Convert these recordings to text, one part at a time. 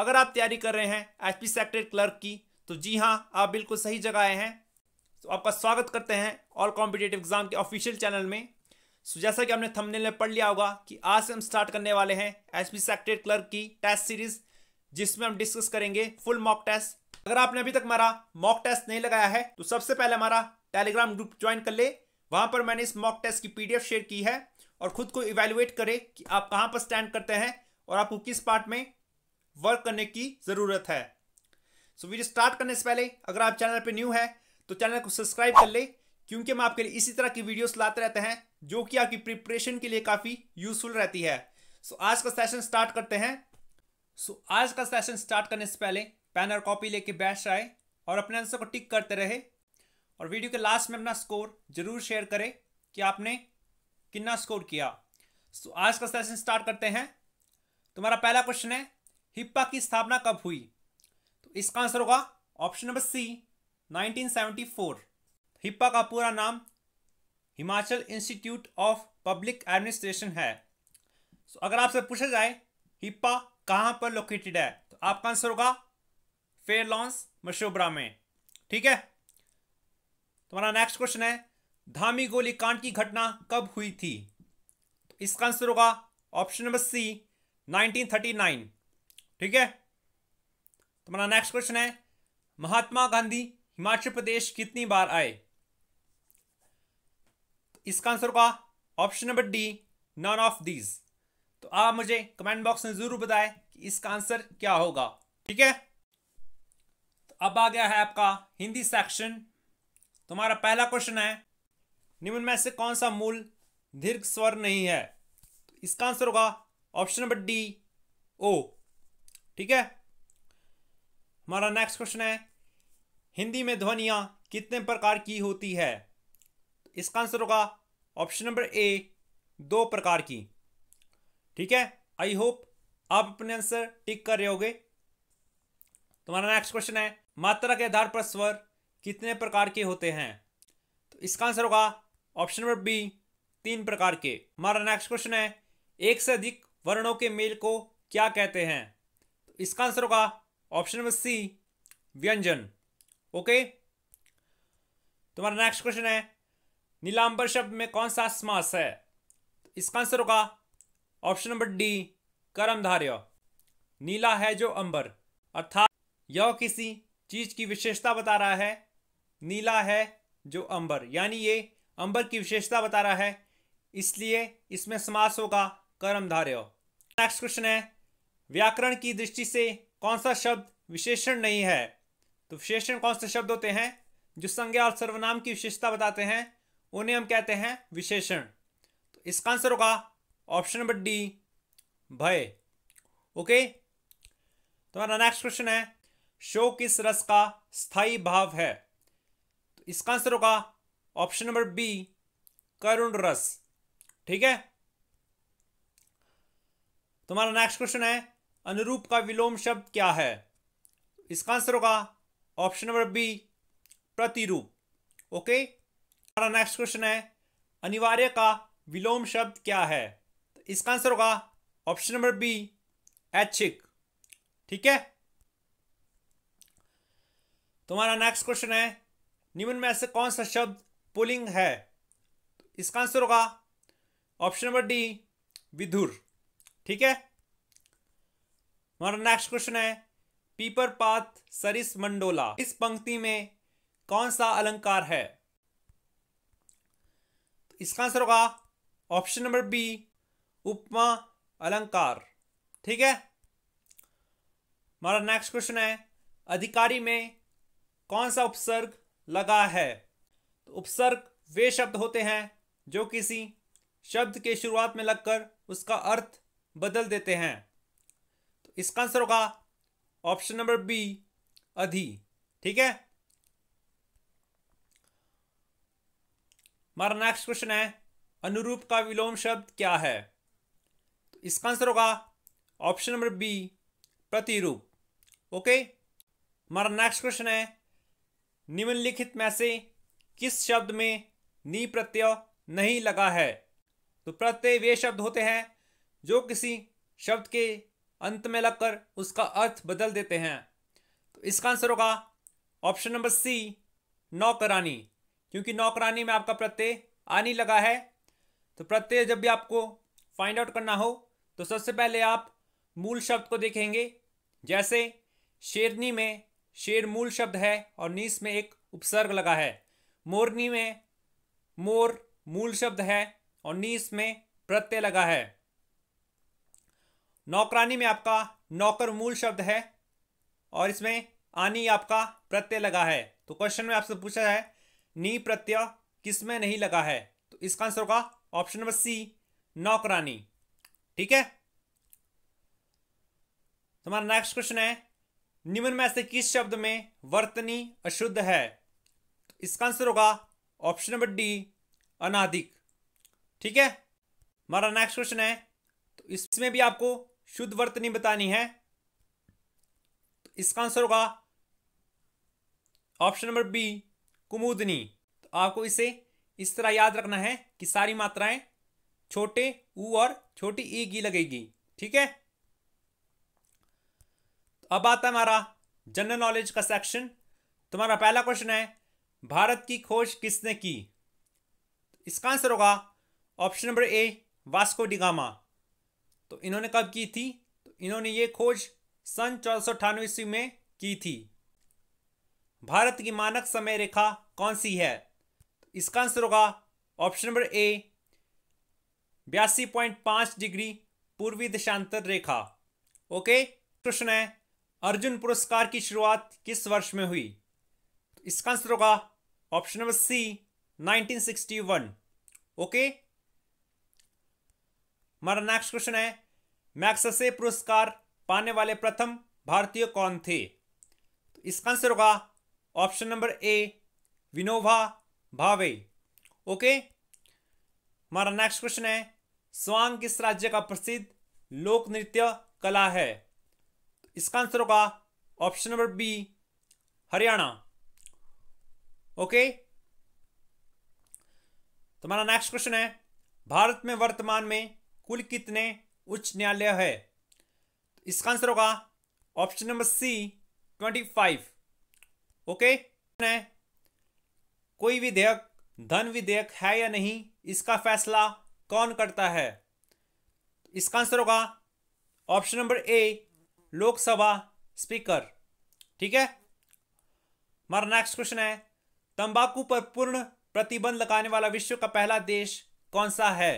अगर आप तैयारी कर रहे हैं एच पी सेक्रेटरी क्लर्क की तो जी हाँ आप बिल्कुल सही जगह आए हैं तो आपका स्वागत करते हैं ऑल कॉम्पिटेटिव एग्जाम के ऑफिशियल चैनल में सो जैसा कि हमने थंबनेल में पढ़ लिया होगा कि आज से हम स्टार्ट करने वाले हैं एच पी क्लर्क की टेस्ट सीरीज जिसमें हम डिस्कस करेंगे फुल मॉक टेस्ट अगर आपने अभी तक हमारा मॉक टेस्ट नहीं लगाया है तो सबसे पहले हमारा टेलीग्राम ग्रुप ज्वाइन कर ले वहां पर मैंने इस मॉक टेस्ट की पीडीएफ शेयर की है और खुद को इवेल्युएट करें कि आप कहाँ पर स्टैंड करते हैं और आपको किस पार्ट में वर्क करने की ज़रूरत है सो so, वीडियो स्टार्ट करने से पहले अगर आप चैनल पर न्यू है तो चैनल को सब्सक्राइब कर ले क्योंकि हम आपके लिए इसी तरह की वीडियोस लाते रहते हैं जो कि आपकी प्रिपरेशन के लिए काफ़ी यूजफुल रहती है सो so, आज का सेशन स्टार्ट करते हैं सो so, आज का सेशन स्टार्ट करने से पहले पेन और कॉपी लेके बैठ आए और अपने आंसर को टिक करते रहे और वीडियो के लास्ट में अपना स्कोर जरूर शेयर करें कि आपने कितना स्कोर किया सो so, आज का सेशन स्टार्ट करते हैं तुम्हारा पहला क्वेश्चन है हिप्पा की स्थापना कब हुई तो इसका आंसर होगा ऑप्शन नंबर सी 1974 हिप्पा का पूरा नाम Himachal institute of public administration है सो तो अगर आपसे पूछा जाए हिप्पा कहां पर लोकेटेड है तो आपका आंसर होगा फेयर लॉन्स मशोबरा में ठीक है तुम्हारा नेक्स्ट क्वेश्चन है धामी गोली कांड की घटना कब हुई थी तो इसका आंसर होगा ऑप्शन नंबर सी 1939 ठीक है तुम्हारा नेक्स्ट क्वेश्चन है महात्मा गांधी हिमाचल प्रदेश कितनी बार आए तो इसका आंसर होगा option number D none of these तो आप मुझे कमेंट बॉक्स में जरूर बताएं कि इसका आंसर क्या होगा ठीक है तो अब आ गया है आपका हिंदी सेक्शन तुम्हारा तो पहला क्वेश्चन है निम्न में से कौन सा मूल दीर्घ स्वर नहीं है तो इसका आंसर होगा ऑप्शन नंबर डी ओ ठीक है हमारा नेक्स्ट क्वेश्चन है हिंदी में ध्वनिया कितने प्रकार की होती है इसका आंसर होगा ऑप्शन नंबर ए दो प्रकार की ठीक है आई होप आप अपने आंसर टिक कर रहे होगे तुम्हारा नेक्स्ट क्वेश्चन है मात्रा के आधार पर स्वर कितने प्रकार के होते हैं तो इसका आंसर होगा ऑप्शन नंबर बी तीन प्रकार के हमारा नेक्स्ट क्वेश्चन है एक से अधिक वर्णों के मेल को क्या कहते हैं इसका आंसर होगा ऑप्शन नंबर सी व्यंजन ओके तुम्हारा नेक्स्ट क्वेश्चन है नीलांबर शब्द में कौन सा समास है इसका आंसर होगा ऑप्शन नंबर डी कर्मधार्य नीला है जो अंबर अर्थात यह किसी चीज की विशेषता बता रहा है नीला है जो अंबर यानी ये अंबर की विशेषता बता रहा है इसलिए इसमें समास होगा कर्मधार्य नेक्स्ट क्वेश्चन है व्याकरण की दृष्टि से कौन सा शब्द विशेषण नहीं है तो विशेषण कौन से शब्द होते हैं जो संज्ञा और सर्वनाम की विशेषता बताते हैं उन्हें हम कहते हैं विशेषण तो इसका आंसर होगा ऑप्शन नंबर डी भय ओके तो हमारा नेक्स्ट क्वेश्चन है शो किस रस का स्थाई भाव है तो इसका आंसर होगा ऑप्शन नंबर बी करुण रस ठीक है तुम्हारा नेक्स्ट क्वेश्चन है अनुरूप का विलोम शब्द क्या है इसका आंसर होगा ऑप्शन नंबर बी प्रतिरूप ओके हमारा नेक्स्ट क्वेश्चन है अनिवार्य का विलोम शब्द क्या है तो इसका आंसर होगा ऑप्शन नंबर बी ऐच्छिक ठीक है तुम्हारा नेक्स्ट क्वेश्चन है निम्न में से कौन सा शब्द पुलिंग है तो इसका आंसर होगा ऑप्शन नंबर डी विधुर ठीक है हमारा नेक्स्ट क्वेश्चन है पीपर पाथ सरिस मंडोला इस पंक्ति में कौन सा अलंकार है तो इसका आंसर होगा ऑप्शन नंबर बी उपमा अलंकार ठीक है हमारा नेक्स्ट क्वेश्चन है अधिकारी में कौन सा उपसर्ग लगा है तो उपसर्ग वे शब्द होते हैं जो किसी शब्द के शुरुआत में लगकर उसका अर्थ बदल देते हैं इसका आंसर होगा ऑप्शन नंबर बी अधि ठीक है हमारा नेक्स्ट क्वेश्चन है अनुरूप का विलोम शब्द क्या है तो इसका आंसर होगा ऑप्शन नंबर बी प्रतिरूप ओके हमारा नेक्स्ट क्वेश्चन है निम्नलिखित में से किस शब्द में नी प्रत्यय नहीं लगा है तो प्रत्यय वे शब्द होते हैं जो किसी शब्द के अंत में लगकर उसका अर्थ बदल देते हैं तो इसका आंसर होगा ऑप्शन नंबर सी नौकरानी क्योंकि नौकरानी में आपका प्रत्यय आनी लगा है तो प्रत्यय जब भी आपको फाइंड आउट करना हो तो सबसे पहले आप मूल शब्द को देखेंगे जैसे शेरनी में शेर मूल शब्द है और नीस में एक उपसर्ग लगा है मोरनी में मोर मूल शब्द है और नीस में प्रत्यय लगा है नौकरानी में आपका नौकर मूल शब्द है और इसमें आनी आपका प्रत्यय लगा है तो क्वेश्चन में आपसे पूछा है नी प्रत्यय किसमें नहीं लगा है तो इसका आंसर होगा ऑप्शन नंबर सी नौकरानी ठीक है तो हमारा नेक्स्ट क्वेश्चन है निम्न में से किस शब्द में वर्तनी अशुद्ध है तो इसका आंसर होगा ऑप्शन नंबर डी अनाधिक ठीक है हमारा नेक्स्ट क्वेश्चन है तो इसमें भी आपको शुद्ध वर्तनी बतानी है तो इसका आंसर होगा ऑप्शन नंबर बी कुमुदनी तो आपको इसे इस तरह याद रखना है कि सारी मात्राएं छोटे ऊ और छोटी ई की लगेगी ठीक है तो अब आता है हमारा जनरल नॉलेज का सेक्शन तुम्हारा तो पहला क्वेश्चन है भारत की खोज किसने की तो इसका आंसर होगा option number A Vasco da Gama तो इन्होंने कब की थी तो इन्होंने ये खोज सन चौदह ईस्वी में की थी भारत की मानक समय रेखा कौन सी है तो इसका आंसर होगा ऑप्शन नंबर ए बयासी पॉइंट पांच डिग्री पूर्वी दिशांतर रेखा ओके प्रश्न है अर्जुन पुरस्कार की शुरुआत किस वर्ष में हुई तो इसका आंसर होगा ऑप्शन नंबर सी 1961 ओके हमारा नेक्स्ट क्वेश्चन है मैक्ससे पुरस्कार पाने वाले प्रथम भारतीय कौन थे तो इसका आंसर होगा ऑप्शन नंबर ए विनोबा भावे ओके हमारा नेक्स्ट क्वेश्चन है स्वांग किस राज्य का प्रसिद्ध लोक नृत्य कला है तो इसका आंसर होगा option number B Haryana okay तो हमारा नेक्स्ट क्वेश्चन है भारत में वर्तमान में कुल कितने उच्च न्यायालय है इसका आंसर होगा option number C twenty five okay कोई विधेयक धन विधेयक है या नहीं इसका फैसला कौन करता है इसका आंसर होगा option number A Lok Sabha speaker ठीक है हमारा नेक्स्ट क्वेश्चन है तंबाकू पर पूर्ण प्रतिबंध लगाने वाला विश्व का पहला देश कौन सा है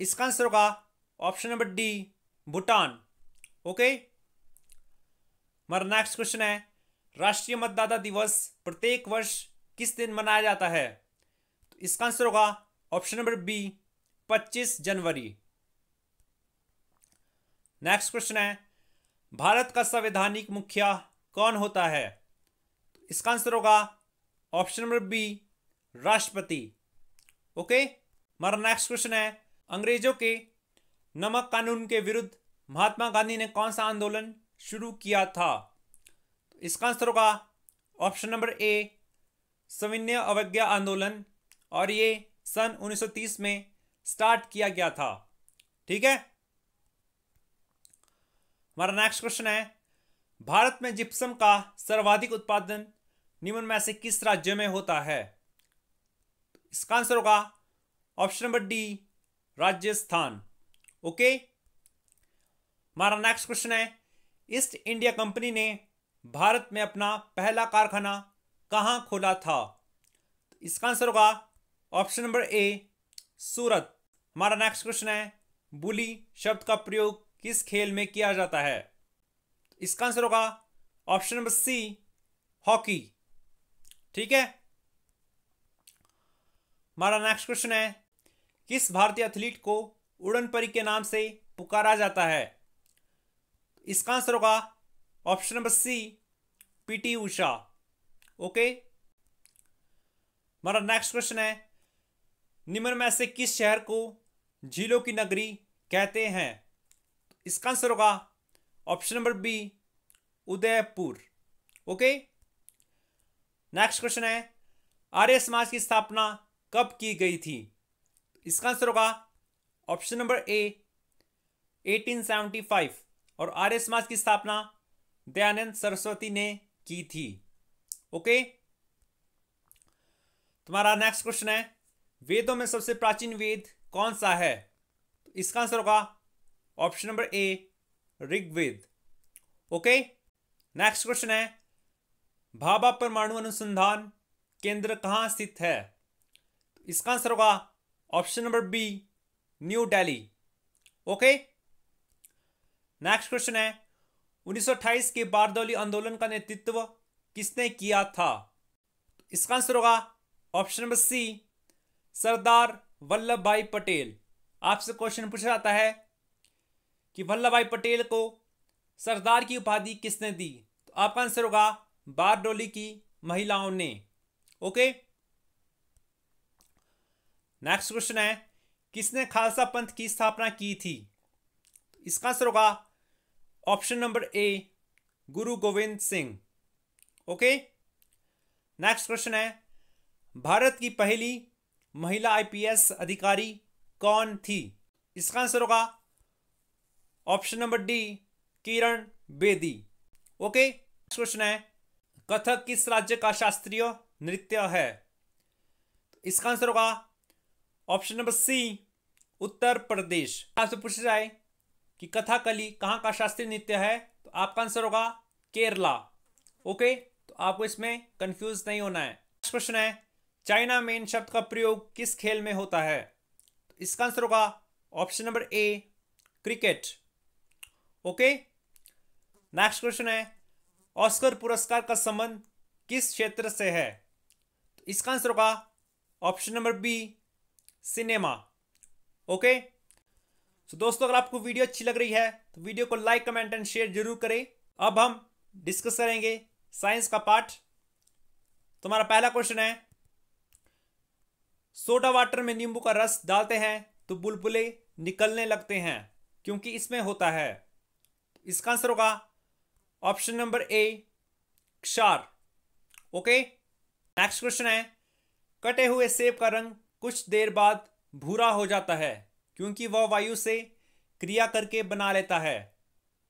इसका आंसर होगा option number D Bhutan okay हमारा नेक्स्ट क्वेश्चन है राष्ट्रीय मतदाता दिवस प्रत्येक वर्ष किस दिन मनाया जाता है तो इसका आंसर होगा ऑप्शन नंबर बी 25 जनवरी नेक्स्ट क्वेश्चन है भारत का संवैधानिक मुखिया कौन होता है तो इसका आंसर होगा ऑप्शन नंबर बी राष्ट्रपति ओके हमारा नेक्स्ट क्वेश्चन है अंग्रेजों के नमक कानून के विरुद्ध महात्मा गांधी ने कौन सा आंदोलन शुरू किया था तो इसका आंसर होगा ऑप्शन नंबर ए सविनय अवज्ञा आंदोलन और ये सन 1930 में स्टार्ट किया गया था ठीक है हमारा नेक्स्ट क्वेश्चन है भारत में जिप्सम का सर्वाधिक उत्पादन निम्न में से किस राज्य में होता है तो इसका आंसर होगा option number D Rajasthan okay हमारा नेक्स्ट क्वेश्चन है ईस्ट इंडिया कंपनी ने भारत में अपना पहला कारखाना कहाँ खोला था इसका आंसर होगा ऑप्शन नंबर ए सूरत हमारा नेक्स्ट क्वेश्चन है बुली शब्द का प्रयोग किस खेल में किया जाता है इसका आंसर होगा ऑप्शन नंबर सी हॉकी ठीक है हमारा नेक्स्ट क्वेश्चन है किस भारतीय एथलीट को उड़न परी के नाम से पुकारा जाता है इसका आंसर होगा option number C PT Usha okay हमारा नेक्स्ट क्वेश्चन है निम्न में से किस शहर को झीलों की नगरी कहते हैं इसका आंसर होगा option number B Udaipur okay next question है आर्य समाज की स्थापना कब की गई थी इसका आंसर होगा ऑप्शन नंबर ए 1875 और आर्य समाज की स्थापना दयानंद सरस्वती ने की थी ओके तुम्हारा नेक्स्ट क्वेश्चन है वेदों में सबसे प्राचीन वेद कौन सा है तो इसका आंसर होगा option number A Rigveda okay next question है भाभा परमाणु अनुसंधान केंद्र कहां स्थित है तो इसका आंसर होगा option number B New Delhi okay next question है 1928 के बारदौली आंदोलन का नेतृत्व किसने किया था इसका आंसर होगा option number C Sardar Vallabh Bhai Patel आपसे क्वेश्चन पूछा जाता है कि वल्लभ भाई पटेल को सरदार की उपाधि किसने दी तो आपका आंसर होगा बारडोली की महिलाओं ने ओके नेक्स्ट क्वेश्चन है किसने खालसा पंथ की स्थापना की थी इसका आंसर होगा option number A Guru Gobind Singh okay next question है भारत की पहली महिला आईपीएस अधिकारी कौन थी इसका आंसर होगा option number D Kiran Bedi okay next question है कथक किस राज्य का शास्त्रीय नृत्य है इसका आंसर होगा ऑप्शन नंबर सी उत्तर प्रदेश आपसे पूछा जाए कि कथाकली कहाँ का शास्त्रीय नृत्य है तो आपका आंसर होगा केरला ओके तो आपको इसमें कंफ्यूज नहीं होना है नेक्स्ट क्वेश्चन है चाइना मेन शब्द का प्रयोग किस खेल में होता है तो इसका आंसर होगा option number A cricket okay next question है ऑस्कर पुरस्कार का संबंध किस क्षेत्र से है तो इसका आंसर होगा option number B cinema okay so दोस्तों अगर आपको वीडियो अच्छी लग रही है तो वीडियो को लाइक कमेंट एंड शेयर जरूर करें अब हम डिस्कस करेंगे साइंस का पार्ट तो पहला क्वेश्चन है सोडा वाटर में नींबू का रस डालते हैं तो बुलबुले निकलने लगते हैं क्योंकि इसमें होता है इसका आंसर होगा ऑप्शन नंबर ए क्षार ओके नेक्स्ट क्वेश्चन है कटे हुए सेब का रंग कुछ देर बाद भूरा हो जाता है क्योंकि वह वायु से क्रिया करके बना लेता है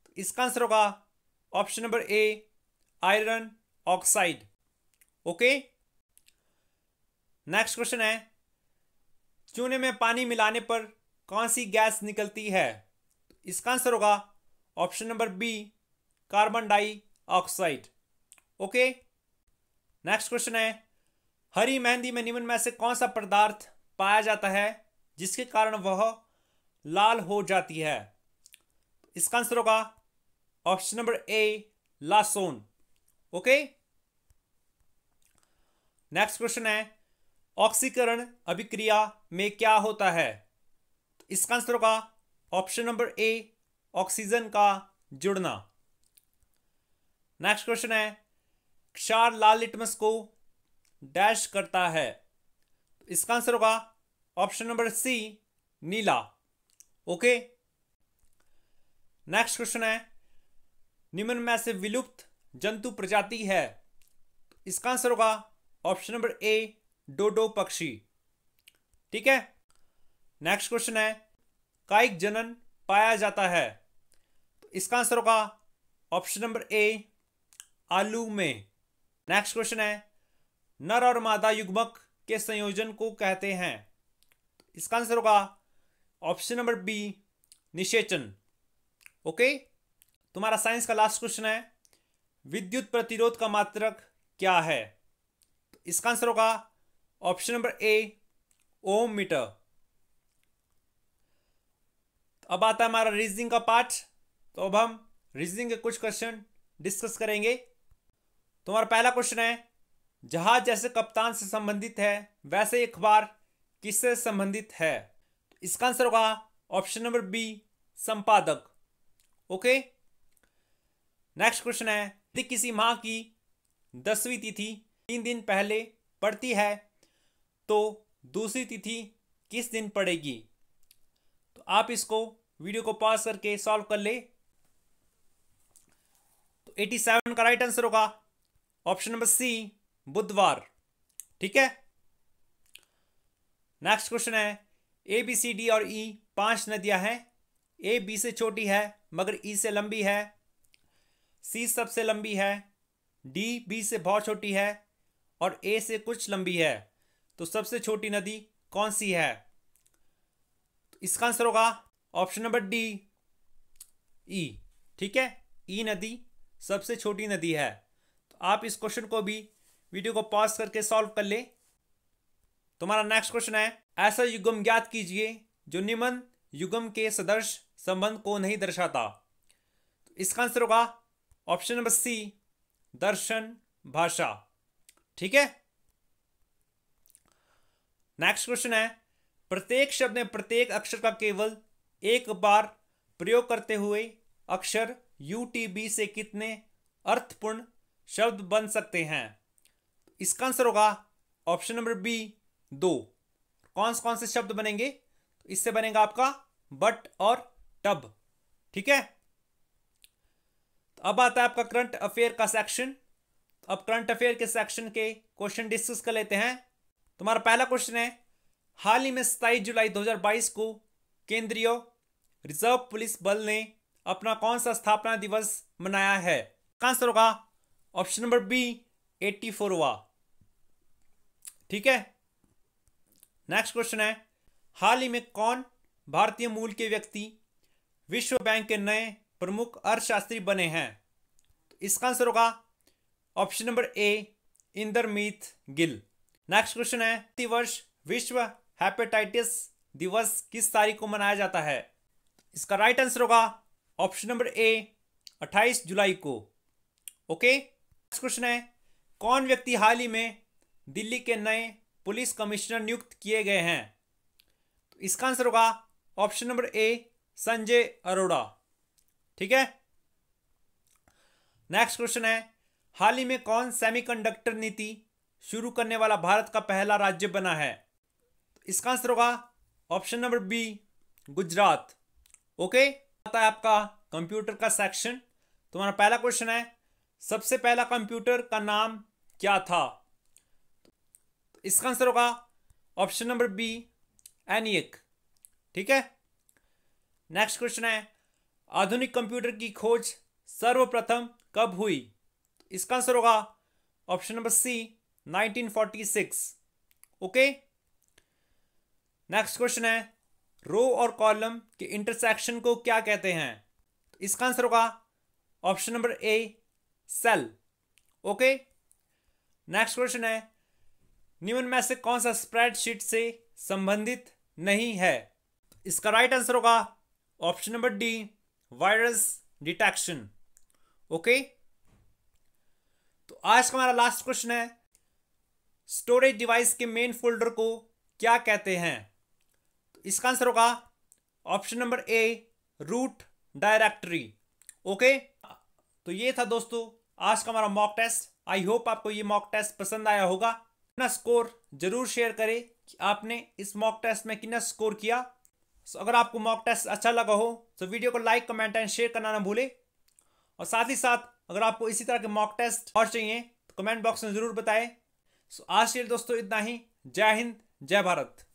तो इसका आंसर होगा option number A iron oxide okay next question है चूने में पानी मिलाने पर कौन सी गैस निकलती है तो इसका आंसर होगा option number B carbon dioxide okay next question है हरी मेहंदी में निम्न में से कौन सा पदार्थ पाया जाता है जिसके कारण वह लाल हो जाती है इसका आंसर होगा option number A lawsone okay next question है ऑक्सीकरण अभिक्रिया में क्या होता है तो इसका आंसर होगा ऑप्शन नंबर ए ऑक्सीजन का जुड़ना नेक्स्ट क्वेश्चन है क्षार लाल लिटमस को डैश करता है इसका आंसर होगा ऑप्शन नंबर सी नीला ओके नेक्स्ट क्वेश्चन है निम्न में से विलुप्त जंतु प्रजाति है इसका आंसर होगा ऑप्शन नंबर ए डोडो पक्षी ठीक है नेक्स्ट क्वेश्चन है कायिक जनन पाया जाता है तो इसका आंसर होगा ऑप्शन नंबर ए आलू में नेक्स्ट क्वेश्चन है नर और मादा युग्मक के संयोजन को कहते हैं इसका आंसर होगा ऑप्शन नंबर बी निषेचन ओके तुम्हारा साइंस का लास्ट क्वेश्चन है विद्युत प्रतिरोध का मात्रक क्या है इसका आंसर होगा option number A ohm meter अब आता है हमारा रीजनिंग का पार्ट तो अब हम रीजनिंग के कुछ क्वेश्चन डिस्कस करेंगे तुम्हारा पहला क्वेश्चन है जहाज जैसे कप्तान से संबंधित है वैसे अखबार किससे संबंधित है इसका आंसर होगा ऑप्शन नंबर बी संपादक ओके नेक्स्ट क्वेश्चन है यदि किसी माह की दसवीं तिथि तीन दिन पहले पड़ती है तो दूसरी तिथि किस दिन पड़ेगी तो आप इसको वीडियो को पॉज करके सॉल्व कर ले तो 87 का राइट आंसर होगा ऑप्शन नंबर सी बुधवार ठीक है नेक्स्ट क्वेश्चन है ए बी सी डी और ई e, पांच नदियां हैं ए बी से छोटी है मगर ई e से लंबी है सी सबसे लंबी है डी बी से बहुत छोटी है और ए से कुछ लंबी है तो सबसे छोटी नदी कौन सी है तो इसका आंसर होगा option number D E e। ठीक है ई e नदी सबसे छोटी नदी है तो आप इस क्वेश्चन को भी वीडियो को पॉज करके सॉल्व कर ले तुम्हारा नेक्स्ट क्वेश्चन है ऐसा युगम ज्ञात कीजिए जो निम्न युगम के सदर्श संबंध को नहीं दर्शाता तो इसका आंसर होगा ऑप्शन नंबर सी दर्शन भाषा ठीक है नेक्स्ट क्वेश्चन है प्रत्येक शब्द में प्रत्येक अक्षर का केवल एक बार प्रयोग करते हुए अक्षर यू टी बी से कितने अर्थपूर्ण शब्द बन सकते हैं इसका आंसर होगा ऑप्शन नंबर बी दो कौन से कौन से शब्द बनेंगे तो इससे बनेगा आपका बट और टब ठीक है तो अब आता है आपका करंट अफेयर का सेक्शन तो अब करंट अफेयर के सेक्शन के क्वेश्चन डिस्कस कर लेते हैं तुम्हारा पहला क्वेश्चन है हाल ही में सताईस जुलाई 2022 को केंद्रीय रिजर्व पुलिस बल ने अपना कौन सा स्थापना दिवस मनाया है आंसर होगा ऑप्शन नंबर बी एट्टी फोरवा ठीक है नेक्स्ट क्वेश्चन है हाल ही में कौन भारतीय मूल के व्यक्ति विश्व बैंक के नए प्रमुख अर्थशास्त्री बने हैं तो इसका आंसर होगा option number A Indermit Gill next question है प्रतिवर्ष विश्व हेपेटाइटिस दिवस किस तारीख को मनाया जाता है इसका राइट आंसर होगा ऑप्शन नंबर ए 28 जुलाई को ओके नेक्स्ट क्वेश्चन है कौन व्यक्ति हाल ही में दिल्ली के नए पुलिस कमिश्नर नियुक्त किए गए हैं तो इसका आंसर होगा option number A Sanjay Arora ठीक है नेक्स्ट क्वेश्चन है हाल ही में कौन सेमीकंडक्टर नीति शुरू करने वाला भारत का पहला राज्य बना है तो इसका आंसर होगा option number B Gujarat okay आता है आपका कंप्यूटर का सेक्शन तुम्हारा पहला क्वेश्चन है सबसे पहला कंप्यूटर का नाम क्या था इसका आंसर होगा ऑप्शन नंबर बी एनियक ठीक है नेक्स्ट क्वेश्चन है आधुनिक कंप्यूटर की खोज सर्वप्रथम कब हुई इसका आंसर होगा option number C 1946 okay next question है रो और कॉलम के इंटरसेक्शन को क्या कहते हैं इसका आंसर होगा option number A cell okay next question है निम्न में से कौन सा स्प्रेडशीट से संबंधित नहीं है इसका राइट आंसर होगा option number D virus detection okay तो आज का हमारा लास्ट क्वेश्चन है स्टोरेज डिवाइस के मेन फोल्डर को क्या कहते हैं तो इसका आंसर होगा option number A root directory okay तो ये था दोस्तों आज का हमारा मॉक टेस्ट आई होप आपको ये मॉक टेस्ट पसंद आया होगा अपना स्कोर जरूर शेयर करें कि आपने इस मॉक टेस्ट में कितना स्कोर किया सो अगर आपको मॉक टेस्ट अच्छा लगा हो तो वीडियो को लाइक कमेंट एंड शेयर करना ना भूलें और साथ ही साथ अगर आपको इसी तरह के मॉक टेस्ट और चाहिए तो कमेंट बॉक्स में ज़रूर बताएं सो आज के दोस्तों इतना ही जय हिंद जय भारत